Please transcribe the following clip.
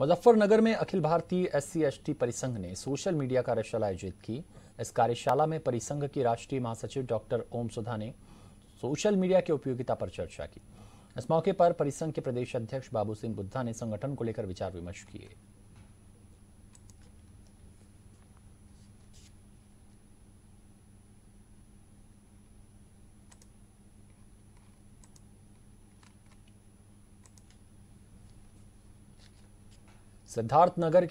मुजफ्फरनगर में अखिल भारतीय S C परिसंघ ने सोशल मीडिया कार्यशाला आयोजित की इस कार्यशाला में परिसंघ की राष्ट्रीय महासचिव डॉक्टर ओम सुधा ने सोशल मीडिया की उपयोगिता पर चर्चा की इस मौके पर परिसंघ के प्रदेश अध्यक्ष बाबू सिंह बुद्धा ने संगठन को लेकर विचार विमर्श किए सिद्धार्थनगर